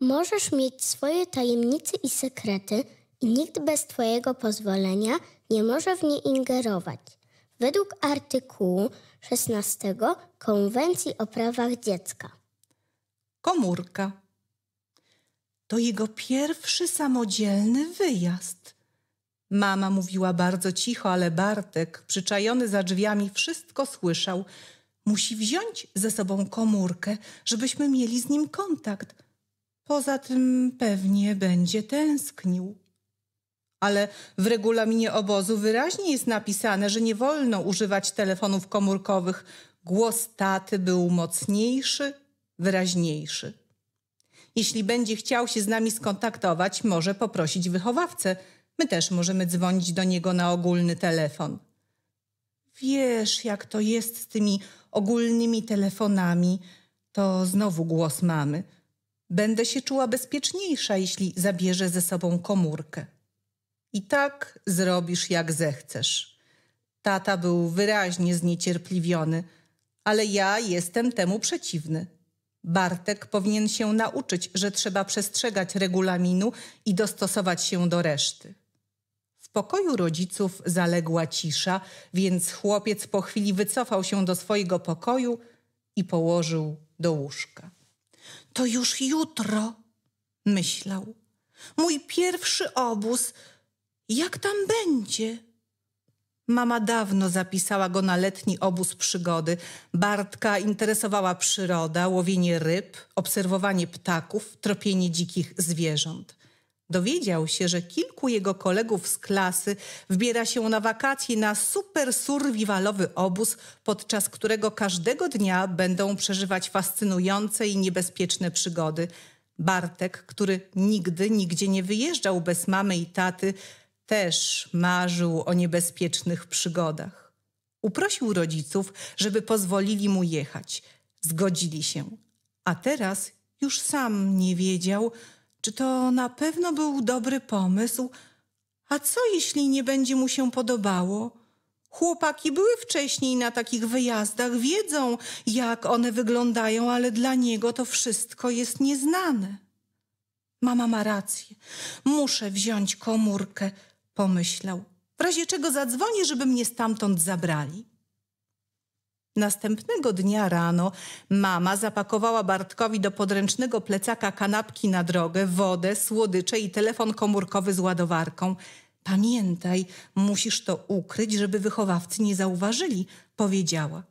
możesz mieć swoje tajemnice i sekrety i nikt bez Twojego pozwolenia nie może w nie ingerować. Według artykułu 16 Konwencji o prawach dziecka. Komórka. To jego pierwszy samodzielny wyjazd. Mama mówiła bardzo cicho, ale Bartek, przyczajony za drzwiami, wszystko słyszał. Musi wziąć ze sobą komórkę, żebyśmy mieli z nim kontakt Poza tym pewnie będzie tęsknił. Ale w regulaminie obozu wyraźnie jest napisane, że nie wolno używać telefonów komórkowych. Głos taty był mocniejszy, wyraźniejszy. Jeśli będzie chciał się z nami skontaktować, może poprosić wychowawcę. My też możemy dzwonić do niego na ogólny telefon. Wiesz, jak to jest z tymi ogólnymi telefonami, to znowu głos mamy. Będę się czuła bezpieczniejsza, jeśli zabierze ze sobą komórkę. I tak zrobisz, jak zechcesz. Tata był wyraźnie zniecierpliwiony, ale ja jestem temu przeciwny. Bartek powinien się nauczyć, że trzeba przestrzegać regulaminu i dostosować się do reszty. W pokoju rodziców zaległa cisza, więc chłopiec po chwili wycofał się do swojego pokoju i położył do łóżka. To już jutro, myślał. Mój pierwszy obóz, jak tam będzie? Mama dawno zapisała go na letni obóz przygody. Bartka interesowała przyroda, łowienie ryb, obserwowanie ptaków, tropienie dzikich zwierząt. Dowiedział się, że kilku jego kolegów z klasy wbiera się na wakacje na super survivalowy obóz, podczas którego każdego dnia będą przeżywać fascynujące i niebezpieczne przygody. Bartek, który nigdy nigdzie nie wyjeżdżał bez mamy i taty, też marzył o niebezpiecznych przygodach. Uprosił rodziców, żeby pozwolili mu jechać. Zgodzili się. A teraz już sam nie wiedział, czy to na pewno był dobry pomysł? A co jeśli nie będzie mu się podobało? Chłopaki były wcześniej na takich wyjazdach, wiedzą jak one wyglądają, ale dla niego to wszystko jest nieznane. Mama ma rację. Muszę wziąć komórkę, pomyślał. W razie czego zadzwonię, żeby mnie stamtąd zabrali. Następnego dnia rano mama zapakowała Bartkowi do podręcznego plecaka kanapki na drogę, wodę, słodycze i telefon komórkowy z ładowarką. Pamiętaj, musisz to ukryć, żeby wychowawcy nie zauważyli, powiedziała.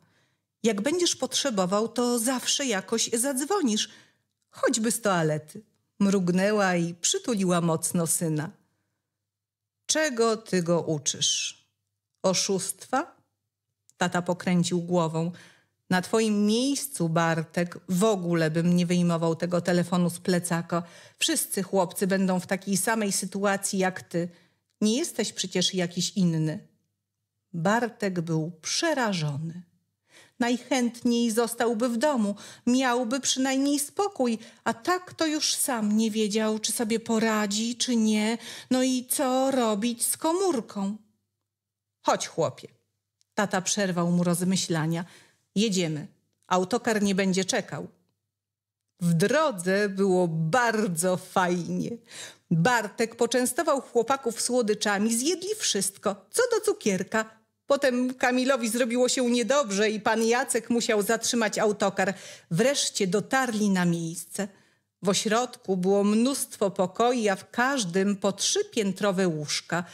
Jak będziesz potrzebował, to zawsze jakoś zadzwonisz, choćby z toalety. Mrugnęła i przytuliła mocno syna. Czego ty go uczysz? Oszustwa? Tata pokręcił głową. Na twoim miejscu, Bartek, w ogóle bym nie wyjmował tego telefonu z plecaka. Wszyscy chłopcy będą w takiej samej sytuacji jak ty. Nie jesteś przecież jakiś inny. Bartek był przerażony. Najchętniej zostałby w domu, miałby przynajmniej spokój, a tak to już sam nie wiedział, czy sobie poradzi, czy nie, no i co robić z komórką. Chodź, chłopie, Tata przerwał mu rozmyślania. Jedziemy. Autokar nie będzie czekał. W drodze było bardzo fajnie. Bartek poczęstował chłopaków słodyczami, zjedli wszystko, co do cukierka. Potem Kamilowi zrobiło się niedobrze i pan Jacek musiał zatrzymać autokar. Wreszcie dotarli na miejsce. W ośrodku było mnóstwo pokoi, a w każdym po trzy piętrowe łóżka –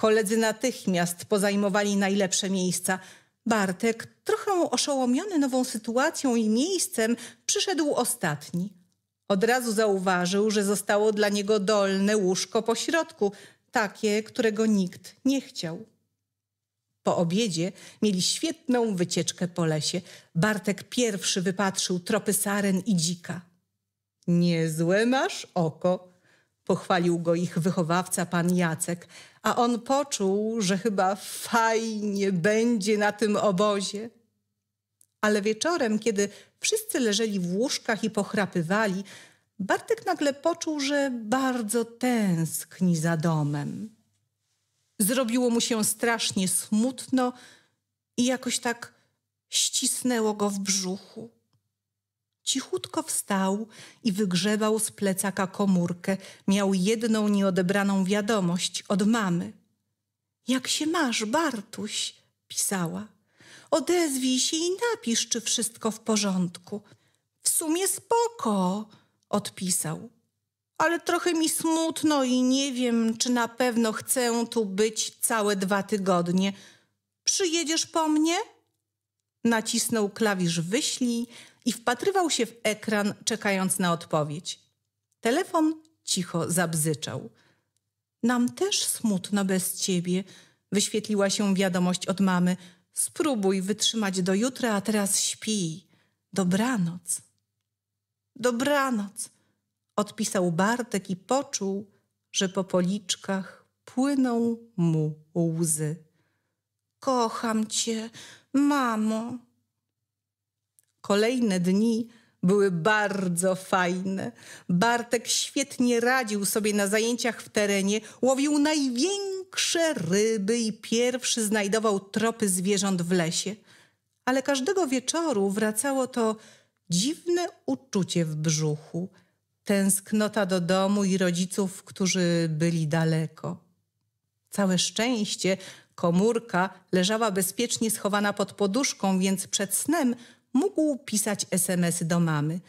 Koledzy natychmiast pozajmowali najlepsze miejsca. Bartek, trochę oszołomiony nową sytuacją i miejscem, przyszedł ostatni. Od razu zauważył, że zostało dla niego dolne łóżko po środku, takie, którego nikt nie chciał. Po obiedzie mieli świetną wycieczkę po lesie. Bartek pierwszy wypatrzył tropy saren i dzika. Niezłe masz oko, Pochwalił go ich wychowawca, pan Jacek, a on poczuł, że chyba fajnie będzie na tym obozie. Ale wieczorem, kiedy wszyscy leżeli w łóżkach i pochrapywali, Bartek nagle poczuł, że bardzo tęskni za domem. Zrobiło mu się strasznie smutno i jakoś tak ścisnęło go w brzuchu cichutko wstał i wygrzebał z plecaka komórkę. Miał jedną nieodebraną wiadomość od mamy. Jak się masz, Bartuś? pisała. Odezwij się i napisz, czy wszystko w porządku. W sumie spoko, odpisał. Ale trochę mi smutno i nie wiem, czy na pewno chcę tu być całe dwa tygodnie. Przyjedziesz po mnie? Nacisnął klawisz wyślij, i wpatrywał się w ekran, czekając na odpowiedź. Telefon cicho zabzyczał. Nam też smutno bez ciebie, wyświetliła się wiadomość od mamy. Spróbuj wytrzymać do jutra, a teraz śpij. Dobranoc. Dobranoc, odpisał Bartek i poczuł, że po policzkach płyną mu łzy. Kocham cię, mamo. Kolejne dni były bardzo fajne. Bartek świetnie radził sobie na zajęciach w terenie, łowił największe ryby i pierwszy znajdował tropy zwierząt w lesie. Ale każdego wieczoru wracało to dziwne uczucie w brzuchu, tęsknota do domu i rodziców, którzy byli daleko. Całe szczęście komórka leżała bezpiecznie schowana pod poduszką, więc przed snem Mógł pisać SMSy do mamy.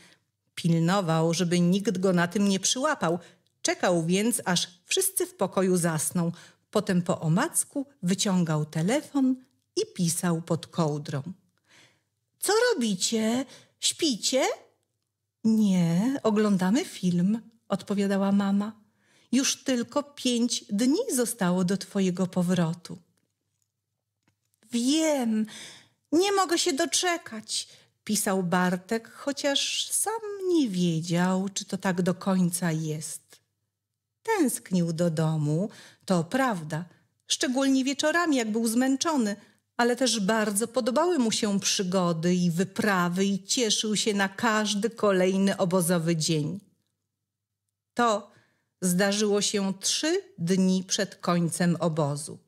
Pilnował, żeby nikt go na tym nie przyłapał. Czekał więc, aż wszyscy w pokoju zasną. Potem po omacku wyciągał telefon i pisał pod kołdrą. Co robicie? Śpicie? Nie, oglądamy film, odpowiadała mama. Już tylko pięć dni zostało do twojego powrotu. Wiem, nie mogę się doczekać, pisał Bartek, chociaż sam nie wiedział, czy to tak do końca jest. Tęsknił do domu, to prawda, szczególnie wieczorami, jak był zmęczony, ale też bardzo podobały mu się przygody i wyprawy i cieszył się na każdy kolejny obozowy dzień. To zdarzyło się trzy dni przed końcem obozu.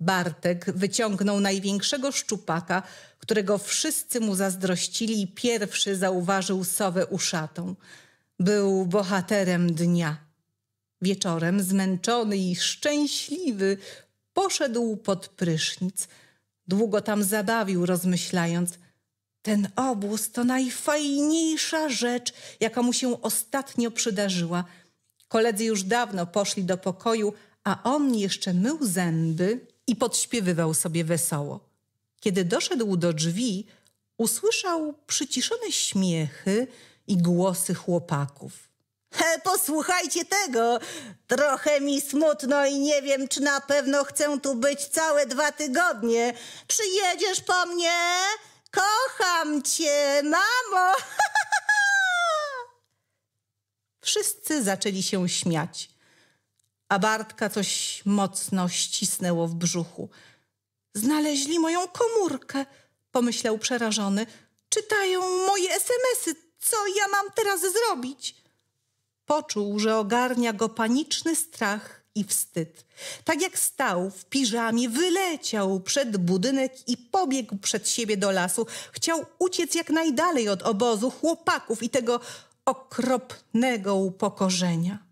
Bartek wyciągnął największego szczupaka, którego wszyscy mu zazdrościli i pierwszy zauważył sowę uszatą. Był bohaterem dnia. Wieczorem, zmęczony i szczęśliwy, poszedł pod prysznic. Długo tam zabawił, rozmyślając – ten obóz to najfajniejsza rzecz, jaka mu się ostatnio przydarzyła. Koledzy już dawno poszli do pokoju, a on jeszcze mył zęby i podśpiewywał sobie wesoło. Kiedy doszedł do drzwi, usłyszał przyciszone śmiechy i głosy chłopaków. He, posłuchajcie tego! Trochę mi smutno i nie wiem, czy na pewno chcę tu być całe dwa tygodnie. Przyjedziesz po mnie? Kocham cię, mamo! Wszyscy zaczęli się śmiać a Bartka coś mocno ścisnęło w brzuchu. Znaleźli moją komórkę, pomyślał przerażony. Czytają moje SMSy. Co ja mam teraz zrobić? Poczuł, że ogarnia go paniczny strach i wstyd. Tak jak stał w piżamie, wyleciał przed budynek i pobiegł przed siebie do lasu. Chciał uciec jak najdalej od obozu, chłopaków i tego okropnego upokorzenia.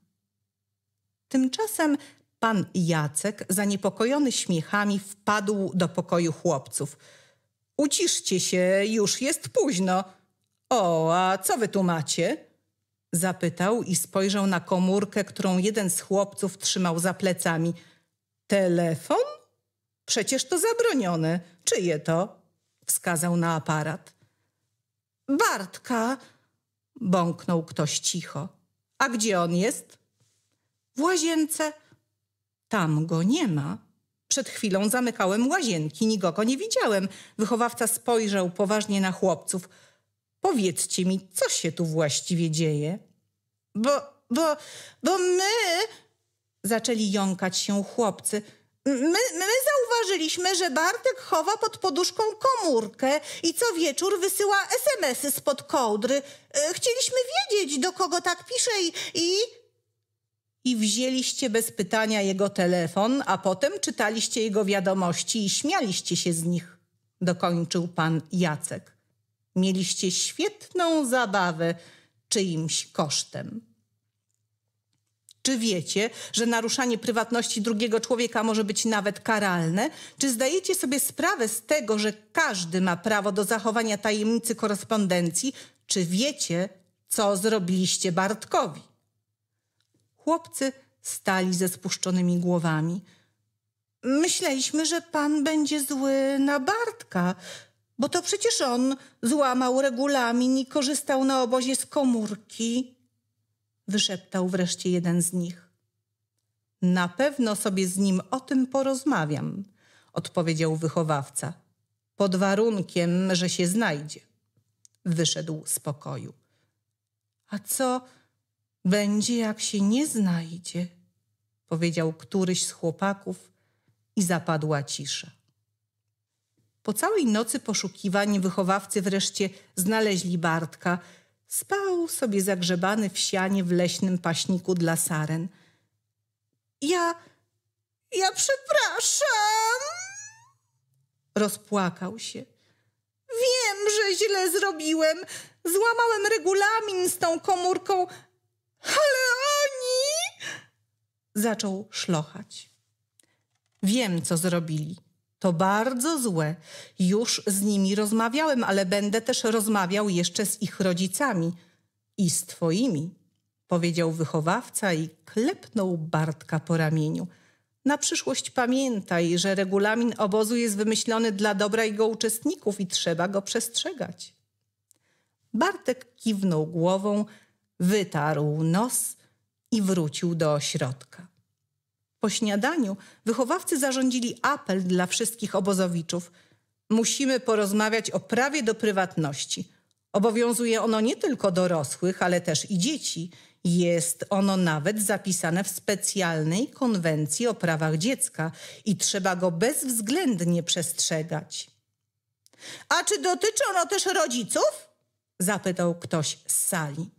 Tymczasem pan Jacek, zaniepokojony śmiechami, wpadł do pokoju chłopców. Uciszcie się, już jest późno. O, a co wy tu macie? Zapytał i spojrzał na komórkę, którą jeden z chłopców trzymał za plecami. Telefon? Przecież to zabronione. Czyje to? Wskazał na aparat. Bartka! Bąknął ktoś cicho. A gdzie on jest? w łazience. Tam go nie ma. Przed chwilą zamykałem łazienki, nikogo nie widziałem. Wychowawca spojrzał poważnie na chłopców. Powiedzcie mi, co się tu właściwie dzieje? Bo, bo, bo my... Zaczęli jąkać się chłopcy. My, my zauważyliśmy, że Bartek chowa pod poduszką komórkę i co wieczór wysyła SMSy spod kołdry. E, chcieliśmy wiedzieć, do kogo tak pisze i... i i wzięliście bez pytania jego telefon, a potem czytaliście jego wiadomości i śmialiście się z nich, dokończył pan Jacek. Mieliście świetną zabawę czyimś kosztem. Czy wiecie, że naruszanie prywatności drugiego człowieka może być nawet karalne? Czy zdajecie sobie sprawę z tego, że każdy ma prawo do zachowania tajemnicy korespondencji? Czy wiecie, co zrobiliście Bartkowi? Chłopcy stali ze spuszczonymi głowami. Myśleliśmy, że pan będzie zły na Bartka, bo to przecież on złamał regulamin i korzystał na obozie z komórki, wyszeptał wreszcie jeden z nich. Na pewno sobie z nim o tym porozmawiam, odpowiedział wychowawca, pod warunkiem, że się znajdzie. Wyszedł z pokoju. A co będzie jak się nie znajdzie, powiedział któryś z chłopaków i zapadła cisza. Po całej nocy poszukiwań wychowawcy wreszcie znaleźli Bartka. Spał sobie zagrzebany w sianie w leśnym paśniku dla saren. Ja, ja przepraszam! Rozpłakał się. Wiem, że źle zrobiłem. Złamałem regulamin z tą komórką ale oni! Zaczął szlochać. Wiem, co zrobili. To bardzo złe. Już z nimi rozmawiałem, ale będę też rozmawiał jeszcze z ich rodzicami i z twoimi, powiedział wychowawca i klepnął Bartka po ramieniu. Na przyszłość pamiętaj, że regulamin obozu jest wymyślony dla dobra jego uczestników i trzeba go przestrzegać. Bartek kiwnął głową, wytarł nos i wrócił do ośrodka. Po śniadaniu wychowawcy zarządzili apel dla wszystkich obozowiczów. Musimy porozmawiać o prawie do prywatności. Obowiązuje ono nie tylko dorosłych, ale też i dzieci. Jest ono nawet zapisane w specjalnej konwencji o prawach dziecka i trzeba go bezwzględnie przestrzegać. A czy dotyczy ono też rodziców? zapytał ktoś z sali.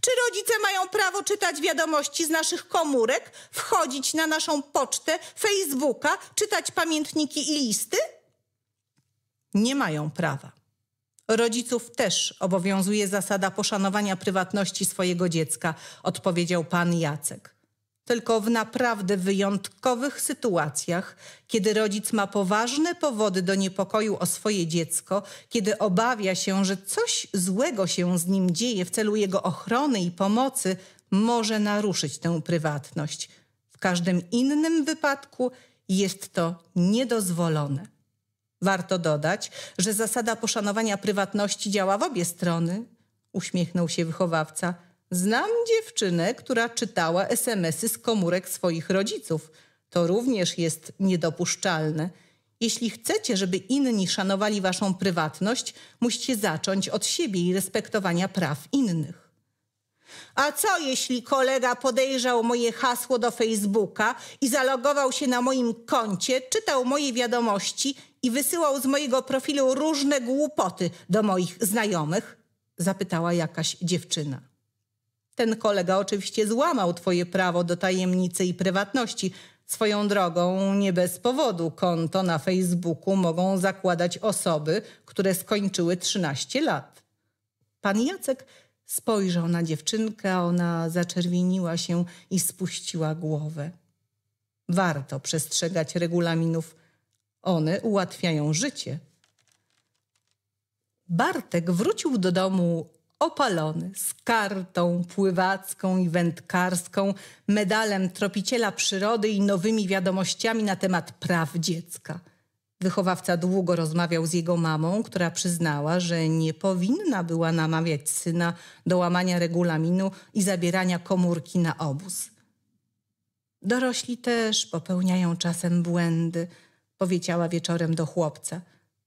Czy rodzice mają prawo czytać wiadomości z naszych komórek, wchodzić na naszą pocztę, Facebooka, czytać pamiętniki i listy? Nie mają prawa. Rodziców też obowiązuje zasada poszanowania prywatności swojego dziecka, odpowiedział pan Jacek tylko w naprawdę wyjątkowych sytuacjach, kiedy rodzic ma poważne powody do niepokoju o swoje dziecko, kiedy obawia się, że coś złego się z nim dzieje w celu jego ochrony i pomocy, może naruszyć tę prywatność. W każdym innym wypadku jest to niedozwolone. Warto dodać, że zasada poszanowania prywatności działa w obie strony, uśmiechnął się wychowawca. Znam dziewczynę, która czytała SMSy z komórek swoich rodziców. To również jest niedopuszczalne. Jeśli chcecie, żeby inni szanowali waszą prywatność, musicie zacząć od siebie i respektowania praw innych. A co jeśli kolega podejrzał moje hasło do Facebooka i zalogował się na moim koncie, czytał moje wiadomości i wysyłał z mojego profilu różne głupoty do moich znajomych? Zapytała jakaś dziewczyna. Ten kolega oczywiście złamał twoje prawo do tajemnicy i prywatności. Swoją drogą, nie bez powodu konto na Facebooku mogą zakładać osoby, które skończyły 13 lat. Pan Jacek spojrzał na dziewczynkę, ona zaczerwieniła się i spuściła głowę. Warto przestrzegać regulaminów. One ułatwiają życie. Bartek wrócił do domu opalony, z kartą pływacką i wędkarską, medalem tropiciela przyrody i nowymi wiadomościami na temat praw dziecka. Wychowawca długo rozmawiał z jego mamą, która przyznała, że nie powinna była namawiać syna do łamania regulaminu i zabierania komórki na obóz. Dorośli też popełniają czasem błędy, powiedziała wieczorem do chłopca.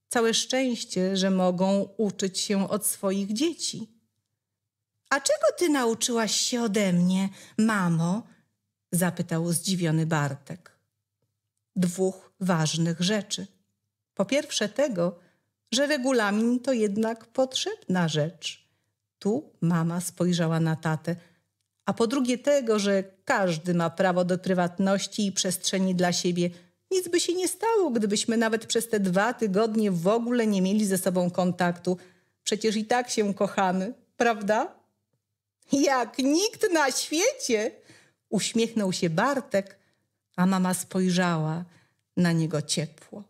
Całe szczęście, że mogą uczyć się od swoich dzieci. A czego ty nauczyłaś się ode mnie, mamo? zapytał zdziwiony Bartek. Dwóch ważnych rzeczy. Po pierwsze tego, że regulamin to jednak potrzebna rzecz. Tu mama spojrzała na tatę. A po drugie tego, że każdy ma prawo do prywatności i przestrzeni dla siebie. Nic by się nie stało, gdybyśmy nawet przez te dwa tygodnie w ogóle nie mieli ze sobą kontaktu. Przecież i tak się kochamy, prawda? Jak nikt na świecie! Uśmiechnął się Bartek, a mama spojrzała na niego ciepło.